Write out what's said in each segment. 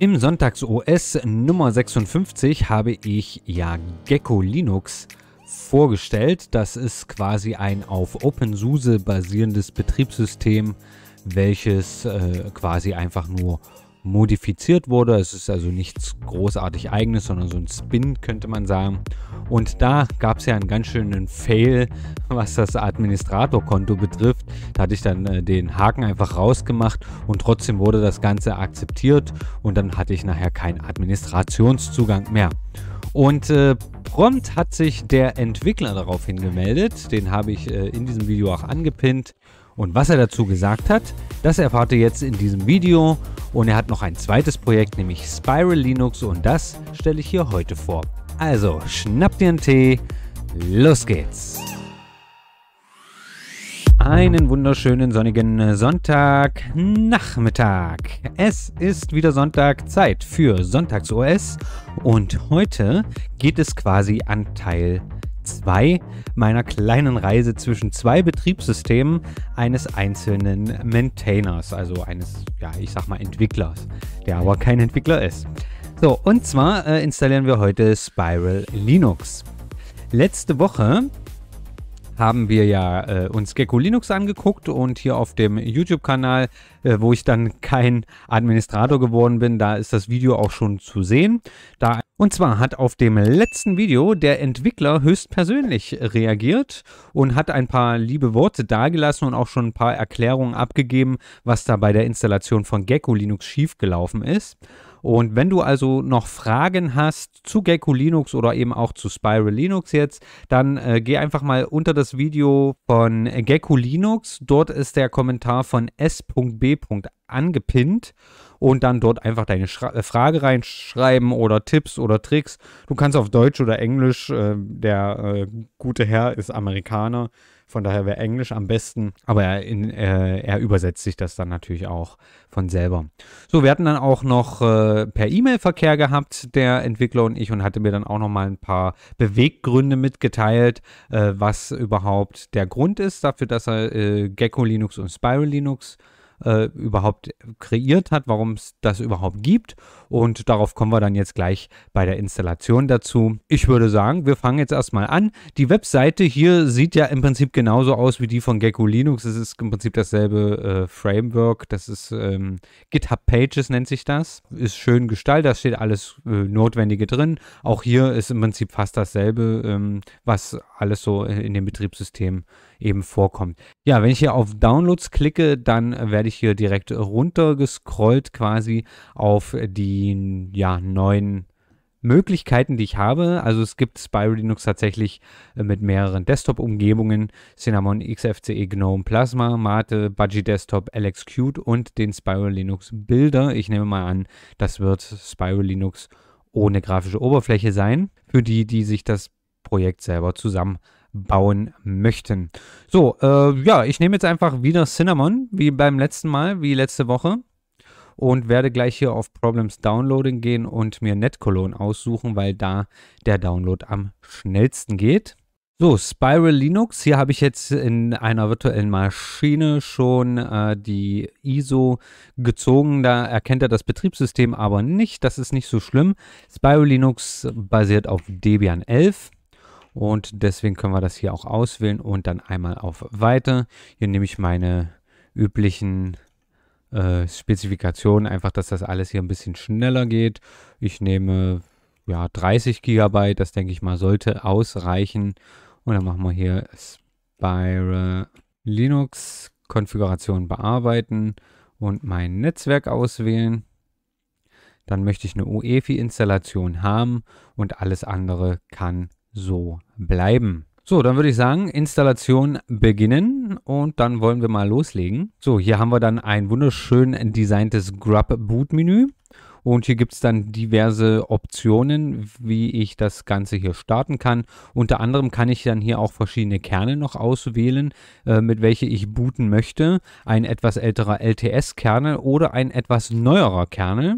Im Sonntags-OS Nummer 56 habe ich ja Gecko Linux vorgestellt. Das ist quasi ein auf OpenSUSE basierendes Betriebssystem, welches äh, quasi einfach nur modifiziert wurde. Es ist also nichts großartig eigenes, sondern so ein Spin, könnte man sagen. Und da gab es ja einen ganz schönen Fail, was das Administratorkonto betrifft. Da hatte ich dann äh, den Haken einfach rausgemacht und trotzdem wurde das Ganze akzeptiert und dann hatte ich nachher keinen Administrationszugang mehr. Und äh, prompt hat sich der Entwickler darauf hingemeldet, den habe ich äh, in diesem Video auch angepinnt. Und was er dazu gesagt hat, das erfahrt ihr jetzt in diesem Video. Und er hat noch ein zweites Projekt, nämlich Spiral Linux und das stelle ich hier heute vor. Also schnappt dir einen Tee, los geht's! Einen wunderschönen sonnigen äh, Sonntagnachmittag. Es ist wieder Sonntag, Zeit für Sonntags-OS und heute geht es quasi an Teil 2. 2 meiner kleinen Reise zwischen zwei Betriebssystemen eines einzelnen Maintainers, also eines, ja, ich sag mal Entwicklers, der aber kein Entwickler ist. So, und zwar äh, installieren wir heute Spiral Linux. Letzte Woche haben wir ja äh, uns Gecko Linux angeguckt und hier auf dem YouTube-Kanal, äh, wo ich dann kein Administrator geworden bin, da ist das Video auch schon zu sehen. Da und zwar hat auf dem letzten Video der Entwickler höchstpersönlich reagiert und hat ein paar liebe Worte dargelassen und auch schon ein paar Erklärungen abgegeben, was da bei der Installation von Gecko Linux schiefgelaufen ist. Und wenn du also noch Fragen hast zu Gecko Linux oder eben auch zu Spiral Linux jetzt, dann äh, geh einfach mal unter das Video von Gecko Linux. Dort ist der Kommentar von s.b. angepinnt und dann dort einfach deine Schra äh, Frage reinschreiben oder Tipps oder Tricks. Du kannst auf Deutsch oder Englisch, äh, der äh, gute Herr ist Amerikaner, von daher wäre Englisch am besten, aber er, in, äh, er, übersetzt sich das dann natürlich auch von selber. So, wir hatten dann auch noch äh, per E-Mail Verkehr gehabt, der Entwickler und ich, und hatte mir dann auch nochmal ein paar Beweggründe mitgeteilt, äh, was überhaupt der Grund ist dafür, dass er äh, Gecko Linux und Spiral Linux äh, äh, überhaupt kreiert hat, warum es das überhaupt gibt. Und darauf kommen wir dann jetzt gleich bei der Installation dazu. Ich würde sagen, wir fangen jetzt erstmal an. Die Webseite hier sieht ja im Prinzip genauso aus wie die von Gecko Linux. Es ist im Prinzip dasselbe äh, Framework. Das ist ähm, GitHub Pages nennt sich das. Ist schön gestaltet, da steht alles äh, Notwendige drin. Auch hier ist im Prinzip fast dasselbe, ähm, was alles so in, dem Betriebssystem eben vorkommt. Ja, wenn ich hier auf Downloads klicke, dann werde ich hier direkt runtergescrollt quasi auf die ja, neuen Möglichkeiten, die ich habe. Also es gibt Spyro Linux tatsächlich äh, mit mehreren Desktop-Umgebungen, Cinnamon, XFCE, GNOME, Plasma, Mate, Budgie Desktop, LXQt und den Spyro Linux Builder. Ich nehme mal an, das wird Spyro Linux ohne grafische Oberfläche sein, für die, die sich das Projekt selber zusammen bauen möchten. So, äh, ja, ich nehme jetzt einfach wieder Cinnamon, wie beim letzten Mal, wie letzte Woche. Und werde gleich hier auf Problems Downloading gehen und mir Netcolon aussuchen, weil da der Download am schnellsten geht. So, Spiral Linux. Hier habe ich jetzt in einer virtuellen Maschine schon äh, die ISO gezogen. Da erkennt er das Betriebssystem aber nicht. Das ist nicht so schlimm. Spiral Linux basiert auf Debian 11 und deswegen können wir das hier auch auswählen und dann einmal auf Weiter. Hier nehme ich meine üblichen äh, Spezifikationen, einfach, dass das alles hier ein bisschen schneller geht. Ich nehme ja 30 GB, das denke ich mal sollte ausreichen. Und dann machen wir hier Spire Linux Konfiguration bearbeiten und mein Netzwerk auswählen. Dann möchte ich eine UEFI-Installation haben und alles andere kann so bleiben. So, dann würde ich sagen, Installation beginnen und dann wollen wir mal loslegen. So, hier haben wir dann ein wunderschön designtes Grub-Boot-Menü. Und hier gibt es dann diverse Optionen, wie ich das Ganze hier starten kann. Unter anderem kann ich dann hier auch verschiedene Kerne noch auswählen, äh, mit welche ich booten möchte. Ein etwas älterer LTS-Kernel oder ein etwas neuerer Kernel.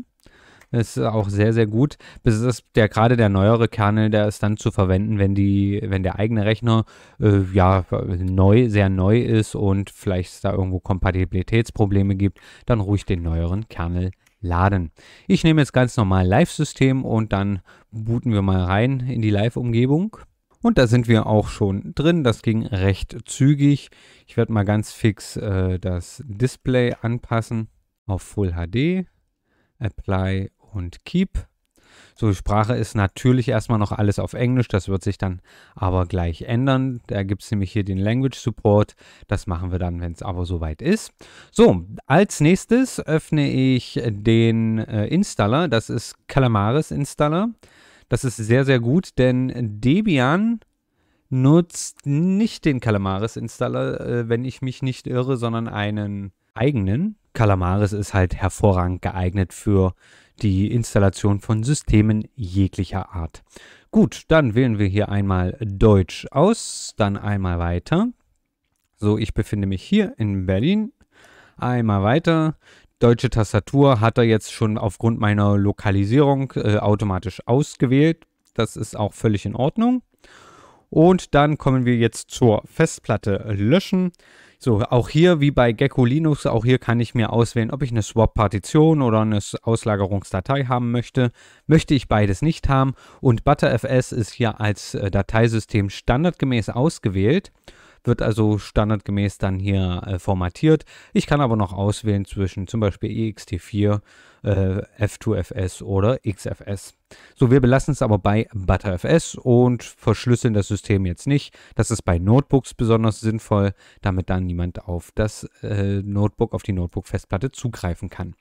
Das ist auch sehr, sehr gut. Das ist der, gerade der neuere Kernel, der ist dann zu verwenden, wenn, die, wenn der eigene Rechner äh, ja, neu, sehr neu ist und vielleicht es da irgendwo Kompatibilitätsprobleme gibt, dann ruhig den neueren Kernel laden. Ich nehme jetzt ganz normal Live-System und dann booten wir mal rein in die Live-Umgebung. Und da sind wir auch schon drin. Das ging recht zügig. Ich werde mal ganz fix äh, das Display anpassen auf Full HD. Apply und Keep. So, die Sprache ist natürlich erstmal noch alles auf Englisch, das wird sich dann aber gleich ändern. Da gibt es nämlich hier den Language Support, das machen wir dann, wenn es aber soweit ist. So, als nächstes öffne ich den äh, Installer, das ist Calamaris Installer. Das ist sehr, sehr gut, denn Debian nutzt nicht den Calamaris Installer, äh, wenn ich mich nicht irre, sondern einen eigenen. Calamaris ist halt hervorragend geeignet für die Installation von Systemen jeglicher Art. Gut, dann wählen wir hier einmal Deutsch aus, dann einmal weiter. So, ich befinde mich hier in Berlin. Einmal weiter. Deutsche Tastatur hat er jetzt schon aufgrund meiner Lokalisierung äh, automatisch ausgewählt. Das ist auch völlig in Ordnung. Und dann kommen wir jetzt zur Festplatte löschen. So, auch hier wie bei Gecko Linux, auch hier kann ich mir auswählen, ob ich eine Swap-Partition oder eine Auslagerungsdatei haben möchte. Möchte ich beides nicht haben und ButterFS ist hier als äh, Dateisystem standardgemäß ausgewählt wird also standardgemäß dann hier äh, formatiert. Ich kann aber noch auswählen zwischen zum Beispiel ext4 äh, F2FS oder XFS. So, wir belassen es aber bei ButterFS und verschlüsseln das System jetzt nicht. Das ist bei Notebooks besonders sinnvoll, damit dann niemand auf das äh, Notebook, auf die Notebook-Festplatte zugreifen kann.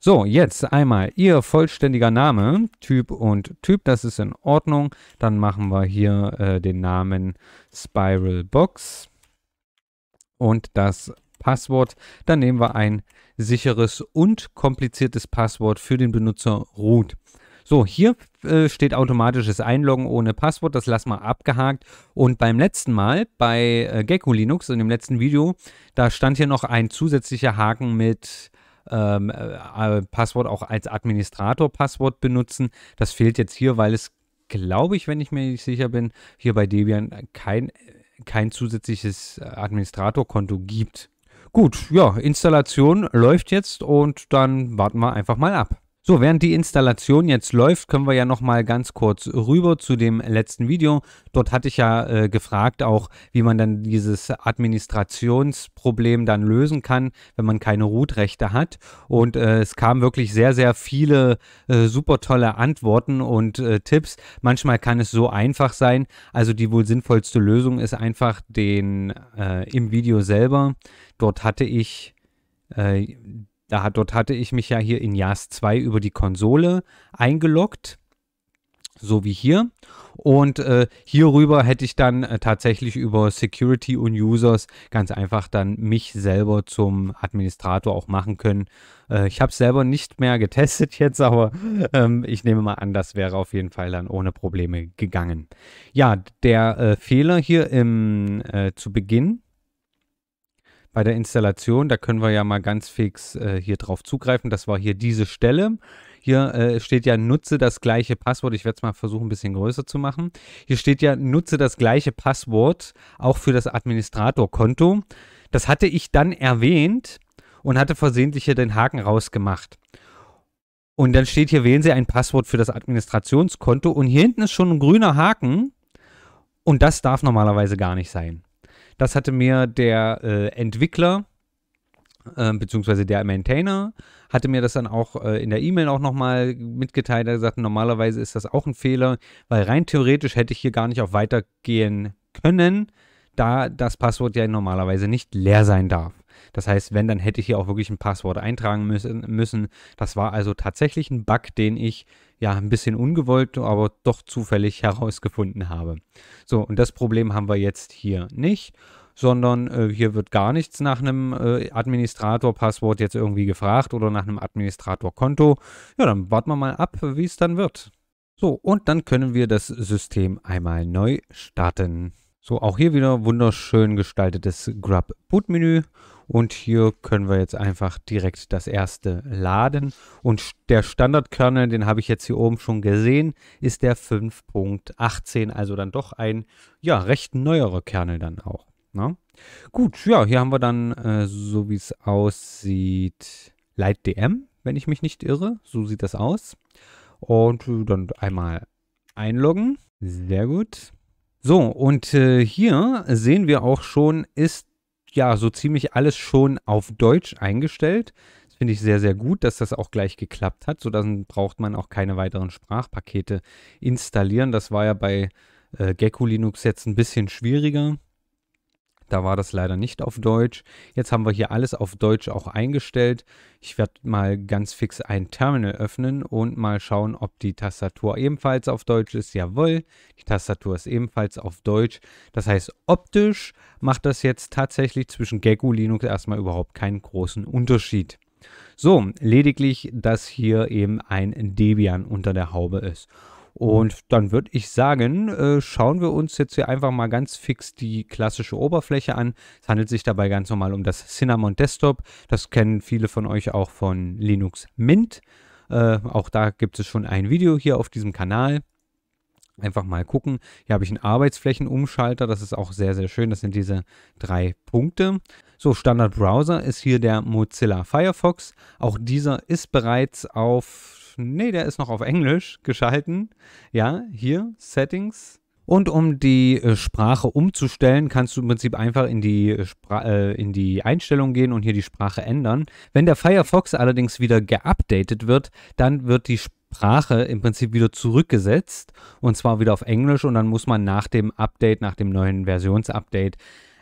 So, jetzt einmal Ihr vollständiger Name, Typ und Typ, das ist in Ordnung. Dann machen wir hier äh, den Namen Spiralbox und das Passwort. Dann nehmen wir ein sicheres und kompliziertes Passwort für den Benutzer root. So, hier äh, steht automatisches Einloggen ohne Passwort, das lassen wir abgehakt. Und beim letzten Mal bei äh, Gecko Linux, in dem letzten Video, da stand hier noch ein zusätzlicher Haken mit ähm, äh, äh Passwort auch als Administrator-Passwort benutzen. Das fehlt jetzt hier, weil es, glaube ich, wenn ich mir nicht sicher bin, hier bei Debian kein, kein zusätzliches Administratorkonto gibt. Gut, ja, Installation läuft jetzt und dann warten wir einfach mal ab. So, während die Installation jetzt läuft, können wir ja noch mal ganz kurz rüber zu dem letzten Video. Dort hatte ich ja äh, gefragt auch, wie man dann dieses Administrationsproblem dann lösen kann, wenn man keine Root-Rechte hat. Und äh, es kamen wirklich sehr, sehr viele äh, super tolle Antworten und äh, Tipps. Manchmal kann es so einfach sein. Also die wohl sinnvollste Lösung ist einfach den äh, im Video selber. Dort hatte ich äh, da, dort hatte ich mich ja hier in JAS 2 über die Konsole eingeloggt, so wie hier. Und äh, hierüber hätte ich dann äh, tatsächlich über Security und Users ganz einfach dann mich selber zum Administrator auch machen können. Äh, ich habe es selber nicht mehr getestet jetzt, aber ähm, ich nehme mal an, das wäre auf jeden Fall dann ohne Probleme gegangen. Ja, der äh, Fehler hier im, äh, zu Beginn bei der Installation, da können wir ja mal ganz fix äh, hier drauf zugreifen. Das war hier diese Stelle. Hier äh, steht ja, nutze das gleiche Passwort. Ich werde es mal versuchen, ein bisschen größer zu machen. Hier steht ja, nutze das gleiche Passwort auch für das Administratorkonto. Das hatte ich dann erwähnt und hatte versehentlich hier den Haken rausgemacht. Und dann steht hier, wählen Sie ein Passwort für das Administrationskonto. Und hier hinten ist schon ein grüner Haken. Und das darf normalerweise gar nicht sein. Das hatte mir der äh, Entwickler ähm, beziehungsweise der Maintainer hatte mir das dann auch äh, in der E-Mail auch nochmal mitgeteilt. Er gesagt, normalerweise ist das auch ein Fehler, weil rein theoretisch hätte ich hier gar nicht auf weitergehen können, da das Passwort ja normalerweise nicht leer sein darf. Das heißt, wenn, dann hätte ich hier auch wirklich ein Passwort eintragen müssen. müssen. Das war also tatsächlich ein Bug, den ich ja, ein bisschen ungewollt, aber doch zufällig herausgefunden habe. So, und das Problem haben wir jetzt hier nicht, sondern äh, hier wird gar nichts nach einem äh, Administrator-Passwort jetzt irgendwie gefragt oder nach einem Administrator-Konto. Ja, dann warten wir mal ab, wie es dann wird. So, und dann können wir das System einmal neu starten. So, auch hier wieder wunderschön gestaltetes Grub Boot Menü und hier können wir jetzt einfach direkt das erste laden. Und der Standardkernel, den habe ich jetzt hier oben schon gesehen, ist der 5.18. Also dann doch ein, ja, recht neuerer Kernel dann auch. Ne? Gut, ja, hier haben wir dann, äh, so wie es aussieht, LightDM, wenn ich mich nicht irre. So sieht das aus. Und äh, dann einmal einloggen. Sehr gut. So, und äh, hier sehen wir auch schon, ist ja so ziemlich alles schon auf Deutsch eingestellt. Das finde ich sehr, sehr gut, dass das auch gleich geklappt hat. So dann braucht man auch keine weiteren Sprachpakete installieren. Das war ja bei äh, Gecko Linux jetzt ein bisschen schwieriger. Da war das leider nicht auf Deutsch. Jetzt haben wir hier alles auf Deutsch auch eingestellt. Ich werde mal ganz fix ein Terminal öffnen und mal schauen, ob die Tastatur ebenfalls auf Deutsch ist. Jawohl, die Tastatur ist ebenfalls auf Deutsch. Das heißt, optisch macht das jetzt tatsächlich zwischen Gecko Linux erstmal überhaupt keinen großen Unterschied. So, lediglich, dass hier eben ein Debian unter der Haube ist. Und dann würde ich sagen, äh, schauen wir uns jetzt hier einfach mal ganz fix die klassische Oberfläche an. Es handelt sich dabei ganz normal um das Cinnamon Desktop. Das kennen viele von euch auch von Linux Mint. Äh, auch da gibt es schon ein Video hier auf diesem Kanal. Einfach mal gucken. Hier habe ich einen Arbeitsflächenumschalter. Das ist auch sehr, sehr schön. Das sind diese drei Punkte. So, Standard Browser ist hier der Mozilla Firefox. Auch dieser ist bereits auf Nee, der ist noch auf Englisch geschalten. Ja, hier, Settings. Und um die äh, Sprache umzustellen, kannst du im Prinzip einfach in die, äh, äh, in die Einstellung gehen und hier die Sprache ändern. Wenn der Firefox allerdings wieder geupdatet wird, dann wird die Sprache im Prinzip wieder zurückgesetzt und zwar wieder auf Englisch und dann muss man nach dem Update, nach dem neuen Versionsupdate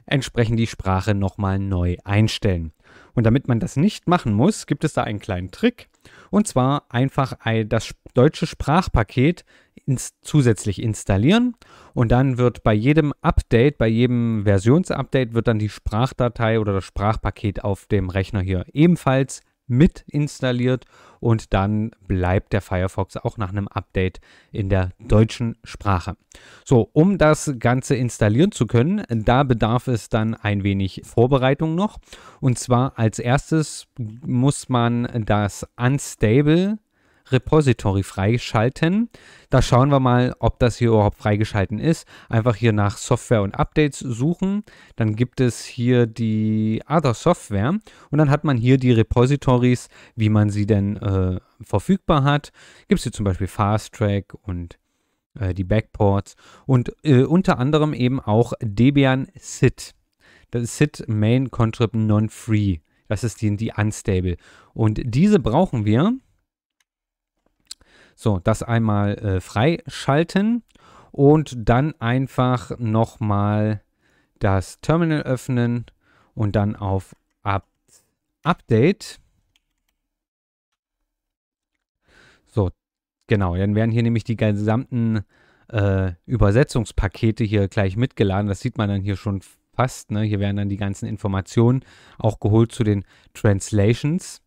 entsprechend die Sprache nochmal neu einstellen. Und damit man das nicht machen muss, gibt es da einen kleinen Trick. Und zwar einfach das deutsche Sprachpaket ins, zusätzlich installieren und dann wird bei jedem Update, bei jedem Versionsupdate wird dann die Sprachdatei oder das Sprachpaket auf dem Rechner hier ebenfalls mit installiert und dann bleibt der Firefox auch nach einem Update in der deutschen Sprache. So, um das Ganze installieren zu können, da bedarf es dann ein wenig Vorbereitung noch. Und zwar als erstes muss man das Unstable Repository freischalten. Da schauen wir mal, ob das hier überhaupt freigeschalten ist. Einfach hier nach Software und Updates suchen. Dann gibt es hier die Other Software und dann hat man hier die Repositories, wie man sie denn äh, verfügbar hat. Gibt es hier zum Beispiel Fast Track und äh, die Backports und äh, unter anderem eben auch Debian SIT. Das ist SIT Main Contrib Non-Free. Das ist die, die Unstable. Und diese brauchen wir, so, das einmal äh, freischalten und dann einfach nochmal das Terminal öffnen und dann auf Up Update. So, genau, dann werden hier nämlich die gesamten äh, Übersetzungspakete hier gleich mitgeladen. Das sieht man dann hier schon fast. Ne? Hier werden dann die ganzen Informationen auch geholt zu den Translations.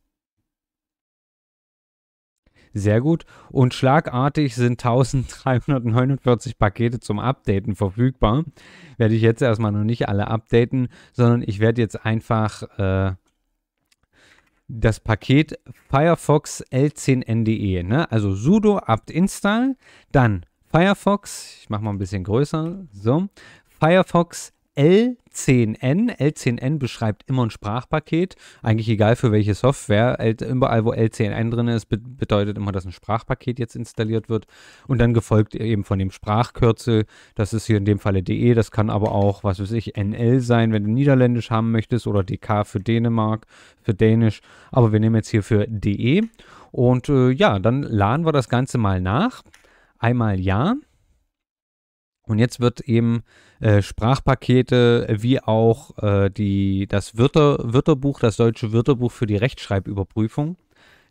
Sehr gut. Und schlagartig sind 1349 Pakete zum Updaten verfügbar. Werde ich jetzt erstmal noch nicht alle updaten, sondern ich werde jetzt einfach äh, das Paket Firefox L10NDE, ne? also sudo apt install, dann Firefox, ich mache mal ein bisschen größer, so, Firefox L10N. L10N beschreibt immer ein Sprachpaket. Eigentlich egal für welche Software. Überall, wo L10N drin ist, bedeutet immer, dass ein Sprachpaket jetzt installiert wird. Und dann gefolgt eben von dem Sprachkürzel. Das ist hier in dem Falle DE. Das kann aber auch, was weiß ich, NL sein, wenn du Niederländisch haben möchtest. Oder DK für Dänemark, für Dänisch. Aber wir nehmen jetzt hier für DE. Und äh, ja, dann laden wir das Ganze mal nach. Einmal ja. Und jetzt wird eben äh, Sprachpakete äh, wie auch äh, die, das Wörter, Wörterbuch, das deutsche Wörterbuch für die Rechtschreibüberprüfung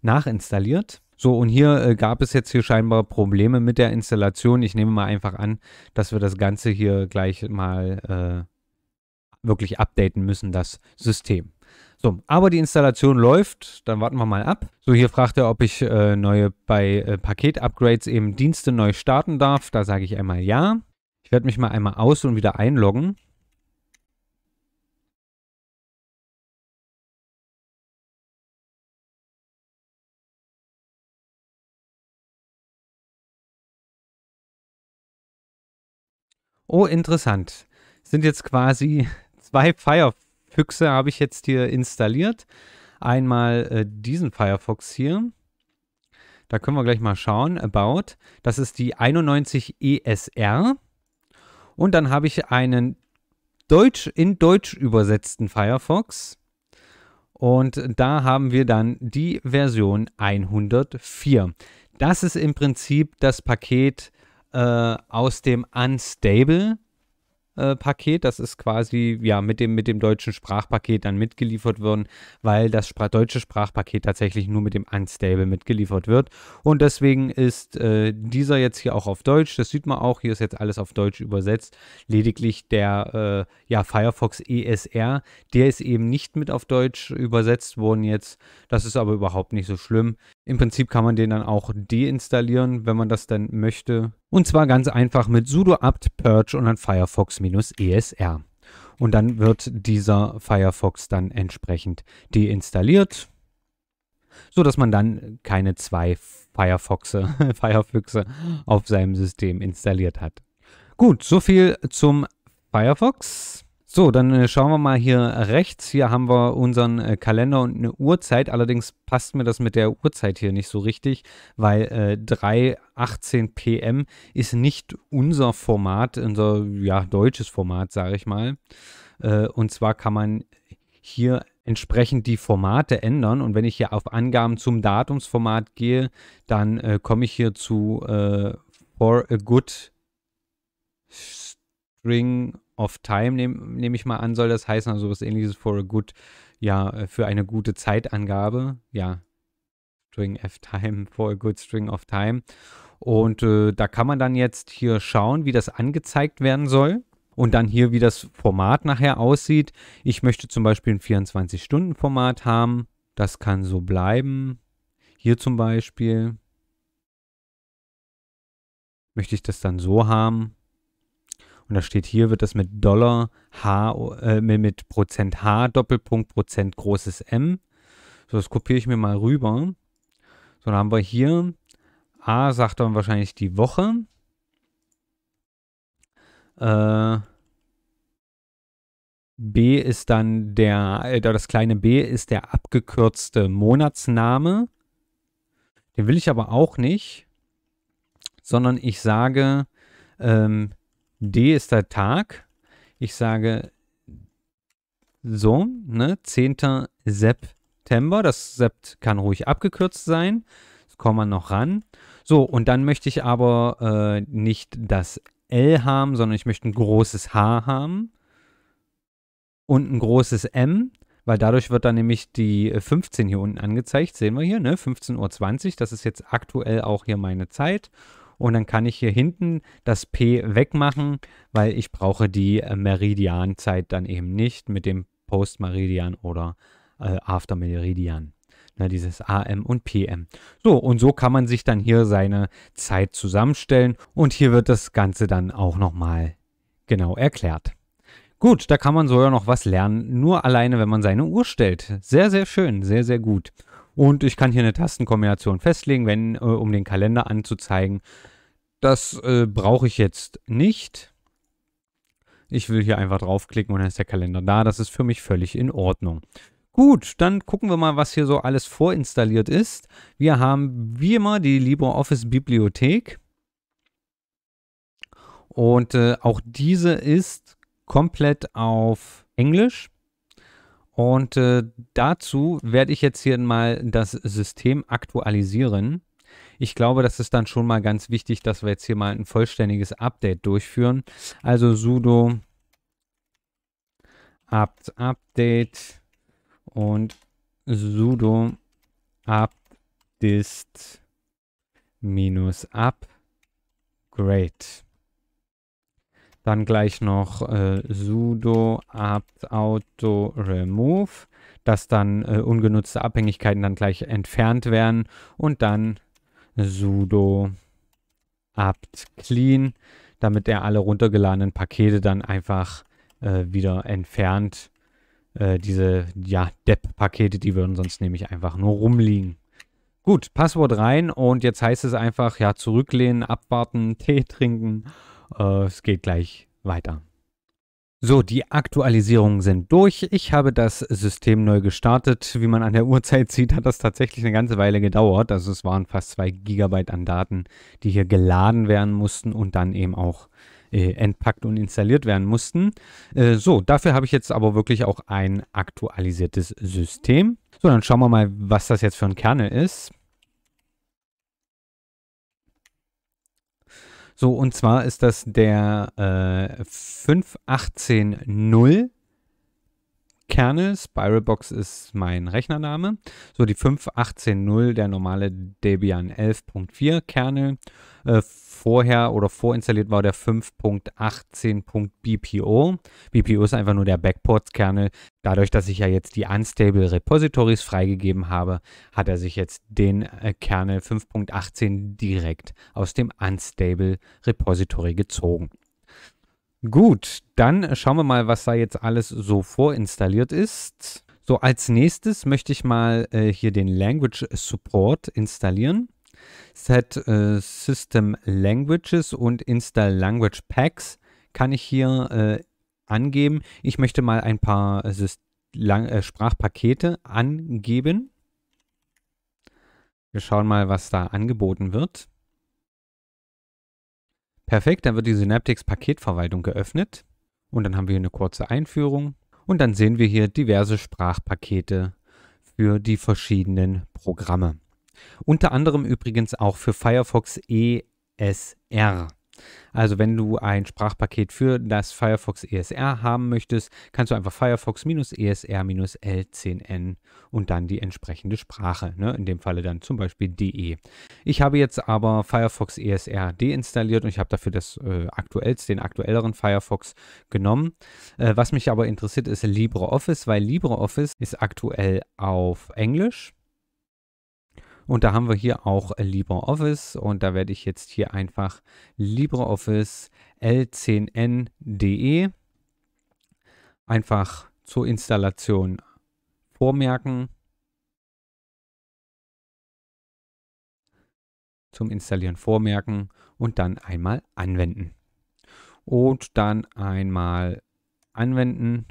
nachinstalliert. So, und hier äh, gab es jetzt hier scheinbar Probleme mit der Installation. Ich nehme mal einfach an, dass wir das Ganze hier gleich mal äh, wirklich updaten müssen, das System. So, aber die Installation läuft, dann warten wir mal ab. So, hier fragt er, ob ich äh, neue bei äh, Paket-Upgrades eben Dienste neu starten darf. Da sage ich einmal ja. Ich werde mich mal einmal aus und wieder einloggen. Oh, interessant. Sind jetzt quasi zwei Firefüchse habe ich jetzt hier installiert. Einmal äh, diesen Firefox hier. Da können wir gleich mal schauen. About. Das ist die 91 ESR. Und dann habe ich einen Deutsch in Deutsch übersetzten Firefox. Und da haben wir dann die Version 104. Das ist im Prinzip das Paket äh, aus dem Unstable äh, Paket, das ist quasi ja mit dem mit dem deutschen Sprachpaket dann mitgeliefert worden, weil das Spra deutsche Sprachpaket tatsächlich nur mit dem Unstable mitgeliefert wird und deswegen ist äh, dieser jetzt hier auch auf Deutsch. Das sieht man auch, hier ist jetzt alles auf Deutsch übersetzt. Lediglich der äh, ja Firefox ESR, der ist eben nicht mit auf Deutsch übersetzt worden jetzt. Das ist aber überhaupt nicht so schlimm. Im Prinzip kann man den dann auch deinstallieren, wenn man das dann möchte. Und zwar ganz einfach mit sudo apt purge und dann firefox-esr. Und dann wird dieser Firefox dann entsprechend deinstalliert, so dass man dann keine zwei Firefoxe, Firefoxe auf seinem System installiert hat. Gut, so viel zum Firefox. So, dann äh, schauen wir mal hier rechts. Hier haben wir unseren äh, Kalender und eine Uhrzeit. Allerdings passt mir das mit der Uhrzeit hier nicht so richtig, weil äh, 3.18 PM ist nicht unser Format, unser ja, deutsches Format, sage ich mal. Äh, und zwar kann man hier entsprechend die Formate ändern. Und wenn ich hier auf Angaben zum Datumsformat gehe, dann äh, komme ich hier zu For a Good String of Time, nehme nehm ich mal an, soll das heißen, also was ähnliches for a good, ja, äh, für eine gute Zeitangabe, ja, String of Time, for a good String of Time. Und äh, da kann man dann jetzt hier schauen, wie das angezeigt werden soll. Und dann hier, wie das Format nachher aussieht. Ich möchte zum Beispiel ein 24-Stunden-Format haben. Das kann so bleiben. Hier zum Beispiel möchte ich das dann so haben. Und da steht hier, wird das mit Dollar H, äh, mit Prozent H, Doppelpunkt, Prozent großes M. So, das kopiere ich mir mal rüber. So, dann haben wir hier, A sagt dann wahrscheinlich die Woche. Äh, B ist dann der, äh, das kleine B ist der abgekürzte Monatsname. Den will ich aber auch nicht, sondern ich sage, ähm, D ist der Tag. Ich sage so, ne, 10. September. Das Sept kann ruhig abgekürzt sein. Das kommt man noch ran. So, und dann möchte ich aber äh, nicht das L haben, sondern ich möchte ein großes H haben und ein großes M, weil dadurch wird dann nämlich die 15 äh, hier unten angezeigt. Sehen wir hier, ne? 15.20 Uhr. Das ist jetzt aktuell auch hier meine Zeit. Und dann kann ich hier hinten das P wegmachen, weil ich brauche die äh, Meridianzeit dann eben nicht mit dem Postmeridian oder äh, Aftermeridian. Na, ne, dieses AM und PM. So, und so kann man sich dann hier seine Zeit zusammenstellen. Und hier wird das Ganze dann auch nochmal genau erklärt. Gut, da kann man sogar noch was lernen, nur alleine, wenn man seine Uhr stellt. Sehr, sehr schön, sehr, sehr gut. Und ich kann hier eine Tastenkombination festlegen, wenn, äh, um den Kalender anzuzeigen. Das äh, brauche ich jetzt nicht. Ich will hier einfach draufklicken und dann ist der Kalender da. Das ist für mich völlig in Ordnung. Gut, dann gucken wir mal, was hier so alles vorinstalliert ist. Wir haben wie immer die LibreOffice-Bibliothek. Und äh, auch diese ist komplett auf Englisch. Und äh, dazu werde ich jetzt hier mal das System aktualisieren. Ich glaube, das ist dann schon mal ganz wichtig, dass wir jetzt hier mal ein vollständiges Update durchführen. Also sudo apt update und sudo apt dist minus upgrade dann gleich noch äh, sudo apt auto remove, dass dann äh, ungenutzte Abhängigkeiten dann gleich entfernt werden. Und dann sudo apt clean, damit er alle runtergeladenen Pakete dann einfach äh, wieder entfernt. Äh, diese ja, Depp-Pakete, die würden sonst nämlich einfach nur rumliegen. Gut, Passwort rein und jetzt heißt es einfach, ja, zurücklehnen, abwarten, Tee trinken äh, es geht gleich weiter. So, die Aktualisierungen sind durch. Ich habe das System neu gestartet. Wie man an der Uhrzeit sieht, hat das tatsächlich eine ganze Weile gedauert. Also es waren fast zwei Gigabyte an Daten, die hier geladen werden mussten und dann eben auch äh, entpackt und installiert werden mussten. Äh, so, dafür habe ich jetzt aber wirklich auch ein aktualisiertes System. So, dann schauen wir mal, was das jetzt für ein Kernel ist. So, und zwar ist das der äh, 5180 Kernel. Spiralbox ist mein Rechnername. So, die 5180, der normale Debian 11.4 Kernel. Äh, vorher oder vorinstalliert war der 5.18.bpo. BPO ist einfach nur der Backports-Kernel. Dadurch, dass ich ja jetzt die Unstable Repositories freigegeben habe, hat er sich jetzt den äh, Kernel 5.18 direkt aus dem Unstable Repository gezogen. Gut, dann schauen wir mal, was da jetzt alles so vorinstalliert ist. So, als nächstes möchte ich mal äh, hier den Language Support installieren. Set äh, System Languages und Install Language Packs kann ich hier äh, angeben. Ich möchte mal ein paar äh, Lang äh, Sprachpakete angeben. Wir schauen mal, was da angeboten wird. Perfekt, dann wird die Synaptics Paketverwaltung geöffnet und dann haben wir hier eine kurze Einführung und dann sehen wir hier diverse Sprachpakete für die verschiedenen Programme. Unter anderem übrigens auch für Firefox ESR. Also wenn du ein Sprachpaket für das Firefox ESR haben möchtest, kannst du einfach Firefox-ESR-L10N und dann die entsprechende Sprache, ne? in dem Falle dann zum Beispiel DE. Ich habe jetzt aber Firefox ESR deinstalliert und ich habe dafür das äh, aktuellste, den aktuelleren Firefox genommen. Äh, was mich aber interessiert ist LibreOffice, weil LibreOffice ist aktuell auf Englisch und da haben wir hier auch LibreOffice und da werde ich jetzt hier einfach LibreOffice l10n.de einfach zur Installation vormerken. Zum Installieren vormerken und dann einmal anwenden. Und dann einmal anwenden.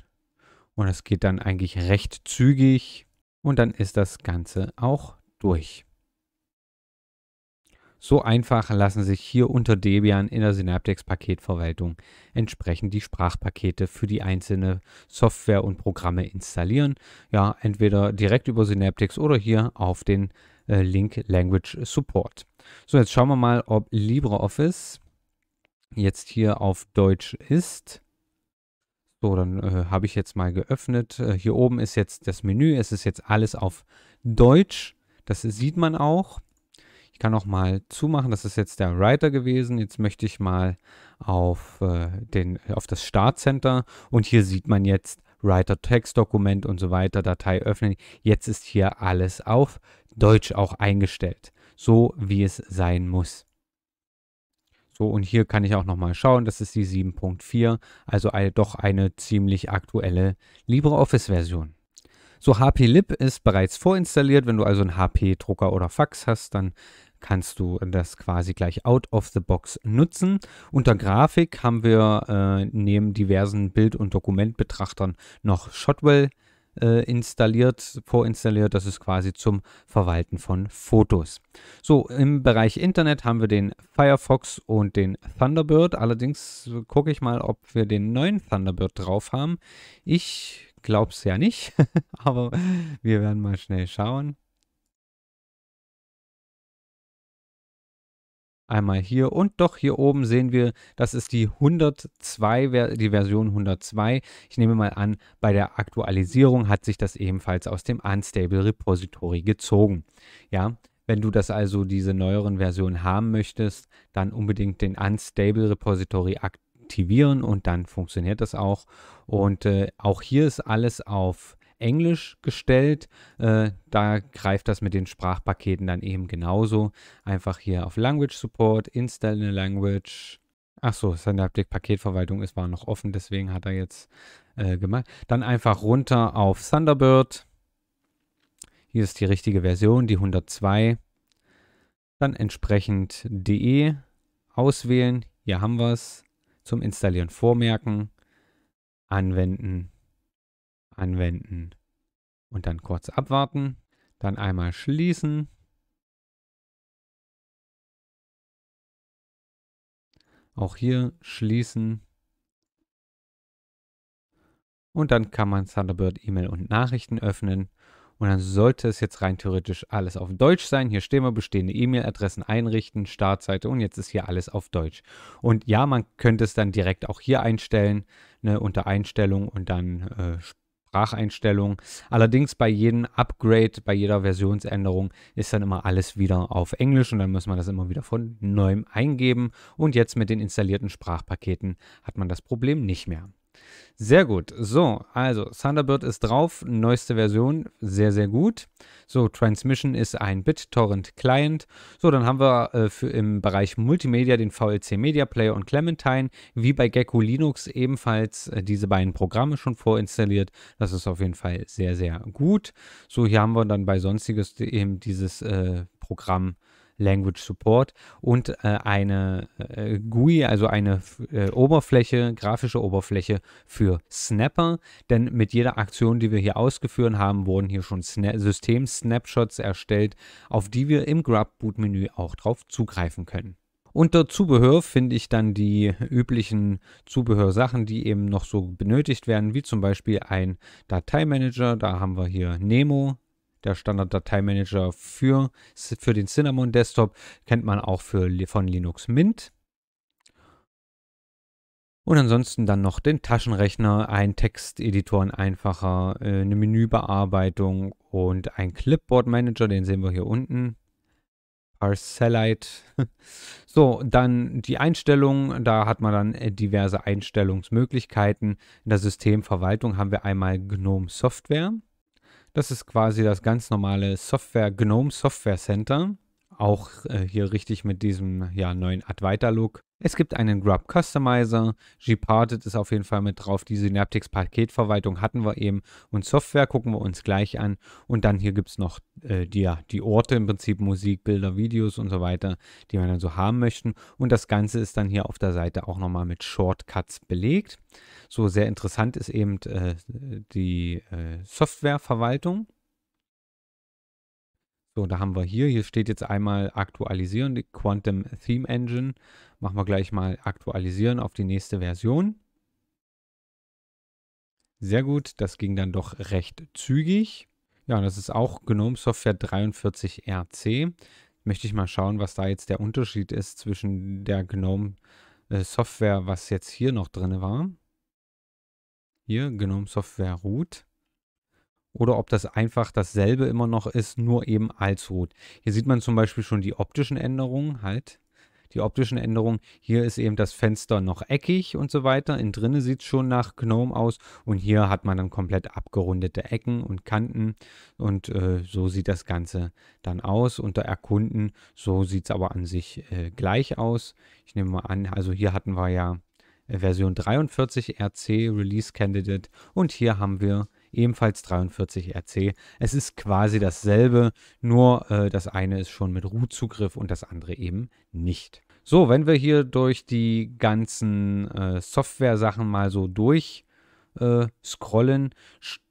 Und das geht dann eigentlich recht zügig. Und dann ist das Ganze auch durch. So einfach lassen sich hier unter Debian in der Synaptics-Paketverwaltung entsprechend die Sprachpakete für die einzelne Software und Programme installieren. Ja, entweder direkt über Synaptics oder hier auf den äh, Link Language Support. So, jetzt schauen wir mal, ob LibreOffice jetzt hier auf Deutsch ist. So, dann äh, habe ich jetzt mal geöffnet. Äh, hier oben ist jetzt das Menü. Es ist jetzt alles auf Deutsch. Das sieht man auch. Ich kann auch mal zumachen. Das ist jetzt der Writer gewesen. Jetzt möchte ich mal auf, äh, den, auf das Startcenter und hier sieht man jetzt Writer Text Dokument und so weiter, Datei öffnen. Jetzt ist hier alles auf Deutsch auch eingestellt, so wie es sein muss. So, und hier kann ich auch nochmal schauen, das ist die 7.4, also eine, doch eine ziemlich aktuelle LibreOffice-Version. So, HP-Lib ist bereits vorinstalliert. Wenn du also einen HP-Drucker oder Fax hast, dann kannst du das quasi gleich out of the box nutzen. Unter Grafik haben wir äh, neben diversen Bild- und Dokumentbetrachtern noch Shotwell äh, installiert, vorinstalliert. Das ist quasi zum Verwalten von Fotos. So, im Bereich Internet haben wir den Firefox und den Thunderbird. Allerdings äh, gucke ich mal, ob wir den neuen Thunderbird drauf haben. Ich glaube es ja nicht, aber wir werden mal schnell schauen. einmal hier und doch hier oben sehen wir, das ist die 102, die Version 102. Ich nehme mal an, bei der Aktualisierung hat sich das ebenfalls aus dem Unstable Repository gezogen. Ja, wenn du das also diese neueren Versionen haben möchtest, dann unbedingt den Unstable Repository aktivieren und dann funktioniert das auch. Und äh, auch hier ist alles auf Englisch gestellt. Äh, da greift das mit den Sprachpaketen dann eben genauso. Einfach hier auf Language Support, Install in a Language. Achso, Synaptic Paketverwaltung ist war noch offen, deswegen hat er jetzt äh, gemacht. Dann einfach runter auf Thunderbird. Hier ist die richtige Version, die 102. Dann entsprechend DE auswählen. Hier haben wir es. Zum Installieren vormerken. Anwenden anwenden. Und dann kurz abwarten, dann einmal schließen. Auch hier schließen. Und dann kann man Thunderbird E-Mail und Nachrichten öffnen. Und dann sollte es jetzt rein theoretisch alles auf Deutsch sein. Hier stehen wir bestehende E-Mail-Adressen einrichten, Startseite und jetzt ist hier alles auf Deutsch. Und ja, man könnte es dann direkt auch hier einstellen, ne, unter Einstellung und dann äh, Spracheinstellungen. Allerdings bei jedem Upgrade, bei jeder Versionsänderung ist dann immer alles wieder auf Englisch und dann muss man das immer wieder von neuem eingeben. Und jetzt mit den installierten Sprachpaketen hat man das Problem nicht mehr. Sehr gut. So, also Thunderbird ist drauf, neueste Version, sehr, sehr gut. So, Transmission ist ein BitTorrent-Client. So, dann haben wir äh, für im Bereich Multimedia den VLC Media Player und Clementine, wie bei Gecko Linux ebenfalls äh, diese beiden Programme schon vorinstalliert. Das ist auf jeden Fall sehr, sehr gut. So, hier haben wir dann bei Sonstiges eben dieses äh, Programm Language Support und äh, eine äh, GUI, also eine äh, Oberfläche, grafische Oberfläche für Snapper. Denn mit jeder Aktion, die wir hier ausgeführt haben, wurden hier schon Sna System-Snapshots erstellt, auf die wir im Grub-Boot-Menü auch drauf zugreifen können. Unter Zubehör finde ich dann die üblichen Zubehörsachen, die eben noch so benötigt werden, wie zum Beispiel ein Dateimanager. Da haben wir hier Nemo der Standard-Dateimanager für, für den Cinnamon Desktop. Kennt man auch für, von Linux Mint. Und ansonsten dann noch den Taschenrechner, ein Texteditor, ein einfacher, äh, eine Menübearbeitung und ein Clipboard-Manager, den sehen wir hier unten. Parcellite. So, dann die Einstellungen. Da hat man dann äh, diverse Einstellungsmöglichkeiten. In der Systemverwaltung haben wir einmal GNOME Software. Das ist quasi das ganz normale Software, GNOME Software Center auch äh, hier richtig mit diesem ja, neuen Advaita-Look. Es gibt einen Grub Customizer, Gparted ist auf jeden Fall mit drauf, die Synaptics Paketverwaltung hatten wir eben und Software gucken wir uns gleich an und dann hier gibt es noch äh, die, ja, die Orte im Prinzip, Musik, Bilder, Videos und so weiter, die wir dann so haben möchten und das Ganze ist dann hier auf der Seite auch nochmal mit Shortcuts belegt. So sehr interessant ist eben äh, die äh, Softwareverwaltung so, da haben wir hier, hier steht jetzt einmal aktualisieren, die Quantum Theme Engine. Machen wir gleich mal aktualisieren auf die nächste Version. Sehr gut, das ging dann doch recht zügig. Ja, das ist auch GNOME Software 43 RC. Möchte ich mal schauen, was da jetzt der Unterschied ist zwischen der GNOME Software, was jetzt hier noch drin war. Hier, GNOME Software Root oder ob das einfach dasselbe immer noch ist, nur eben als rot. Hier sieht man zum Beispiel schon die optischen Änderungen halt. Die optischen Änderungen, hier ist eben das Fenster noch eckig und so weiter. In drinne sieht es schon nach Gnome aus und hier hat man dann komplett abgerundete Ecken und Kanten und äh, so sieht das Ganze dann aus. Unter Erkunden, so sieht es aber an sich äh, gleich aus. Ich nehme mal an, also hier hatten wir ja äh, Version 43 RC Release Candidate und hier haben wir ebenfalls 43 RC. Es ist quasi dasselbe, nur äh, das eine ist schon mit root und das andere eben nicht. So, wenn wir hier durch die ganzen äh, Software-Sachen mal so durch äh, scrollen,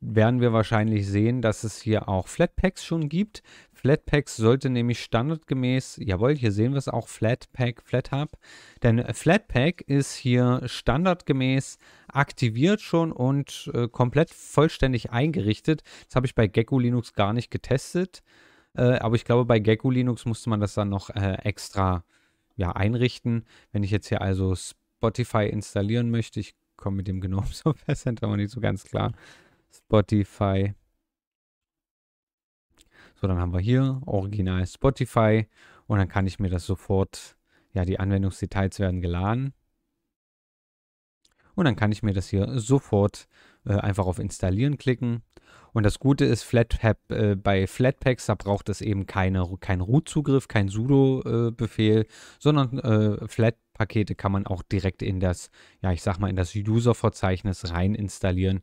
werden wir wahrscheinlich sehen, dass es hier auch Flatpaks schon gibt. Flatpaks sollte nämlich standardgemäß, jawohl, hier sehen wir es auch, Flatpak, FlatHub. Denn äh, Flatpak ist hier standardgemäß aktiviert schon und äh, komplett vollständig eingerichtet. Das habe ich bei Gecko Linux gar nicht getestet. Äh, aber ich glaube, bei Gecko Linux musste man das dann noch äh, extra ja, einrichten. Wenn ich jetzt hier also Spotify installieren möchte, ich komme mit dem Gnome Software Center noch nicht so ganz klar. Spotify. So, dann haben wir hier Original Spotify und dann kann ich mir das sofort, ja, die Anwendungsdetails werden geladen. Und dann kann ich mir das hier sofort äh, einfach auf Installieren klicken. Und das Gute ist, Flatpak, äh, bei Flatpaks, da braucht es eben keine, keinen Root-Zugriff, keinen Sudo-Befehl, äh, sondern äh, Flat-Pakete kann man auch direkt in das, ja, ich sag mal, in das User-Verzeichnis rein installieren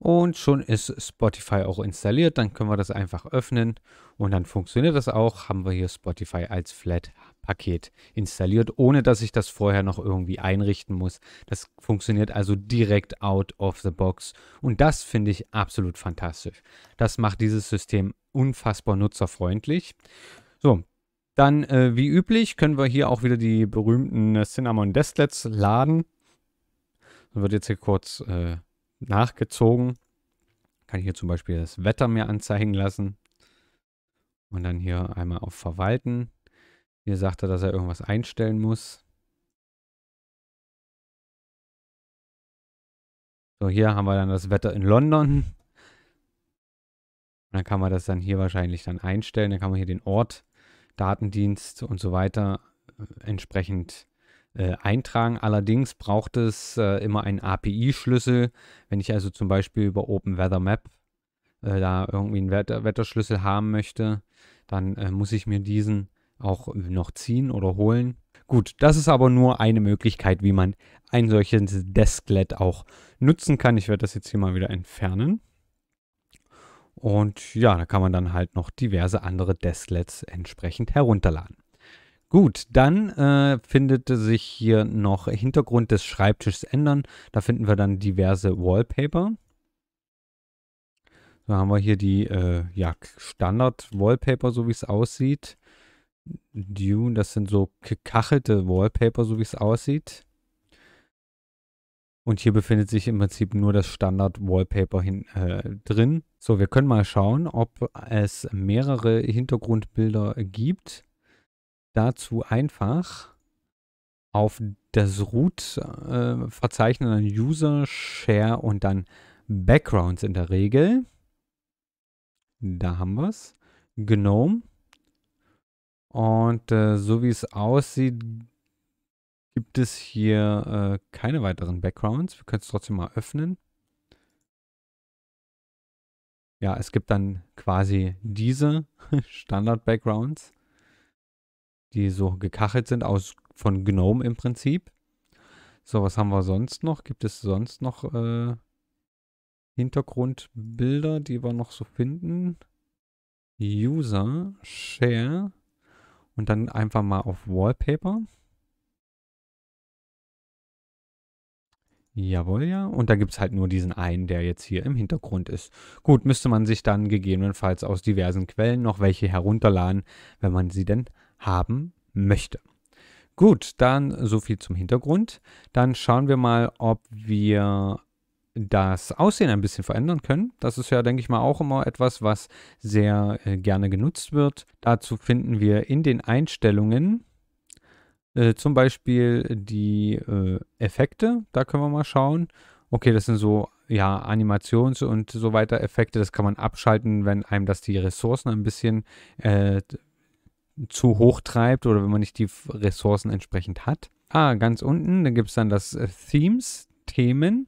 und schon ist Spotify auch installiert. Dann können wir das einfach öffnen und dann funktioniert das auch. Haben wir hier Spotify als Flat-Paket installiert, ohne dass ich das vorher noch irgendwie einrichten muss. Das funktioniert also direkt out of the box. Und das finde ich absolut fantastisch. Das macht dieses System unfassbar nutzerfreundlich. So, dann, äh, wie üblich, können wir hier auch wieder die berühmten Cinnamon Destlets laden. Dann wird jetzt hier kurz äh, nachgezogen. Kann ich hier zum Beispiel das Wetter mir anzeigen lassen. Und dann hier einmal auf Verwalten. Hier sagt er, dass er irgendwas einstellen muss. So, hier haben wir dann das Wetter in London. Und dann kann man das dann hier wahrscheinlich dann einstellen. Dann kann man hier den Ort, Datendienst und so weiter äh, entsprechend äh, eintragen. Allerdings braucht es äh, immer einen API-Schlüssel. Wenn ich also zum Beispiel über Open Weather Map äh, da irgendwie einen Wetter Wetterschlüssel haben möchte, dann äh, muss ich mir diesen auch noch ziehen oder holen. Gut, das ist aber nur eine Möglichkeit, wie man ein solches Desklet auch nutzen kann. Ich werde das jetzt hier mal wieder entfernen. Und ja, da kann man dann halt noch diverse andere Desklets entsprechend herunterladen. Gut, dann äh, findet sich hier noch Hintergrund des Schreibtisches ändern. Da finden wir dann diverse Wallpaper. Da haben wir hier die äh, ja, Standard-Wallpaper, so wie es aussieht. Dune, das sind so gekachelte Wallpaper, so wie es aussieht. Und hier befindet sich im Prinzip nur das Standard-Wallpaper äh, drin. So, wir können mal schauen, ob es mehrere Hintergrundbilder gibt dazu einfach auf das root äh, verzeichnen äh, dann User, Share und dann Backgrounds in der Regel. Da haben wir es. Gnome. Und äh, so wie es aussieht, gibt es hier äh, keine weiteren Backgrounds. Wir können es trotzdem mal öffnen. Ja, es gibt dann quasi diese Standard-Backgrounds die so gekachelt sind aus von Gnome im Prinzip. So, was haben wir sonst noch? Gibt es sonst noch äh, Hintergrundbilder, die wir noch so finden? User, Share und dann einfach mal auf Wallpaper. Jawohl, ja. Und da gibt es halt nur diesen einen, der jetzt hier im Hintergrund ist. Gut, müsste man sich dann gegebenenfalls aus diversen Quellen noch welche herunterladen, wenn man sie denn haben möchte. Gut, dann so viel zum Hintergrund. Dann schauen wir mal, ob wir das Aussehen ein bisschen verändern können. Das ist ja, denke ich mal, auch immer etwas, was sehr äh, gerne genutzt wird. Dazu finden wir in den Einstellungen äh, zum Beispiel die äh, Effekte. Da können wir mal schauen. Okay, das sind so ja, Animations- und so weiter Effekte. Das kann man abschalten, wenn einem das die Ressourcen ein bisschen äh, zu hoch treibt oder wenn man nicht die Ressourcen entsprechend hat. Ah, ganz unten, da gibt es dann das äh, Themes, Themen.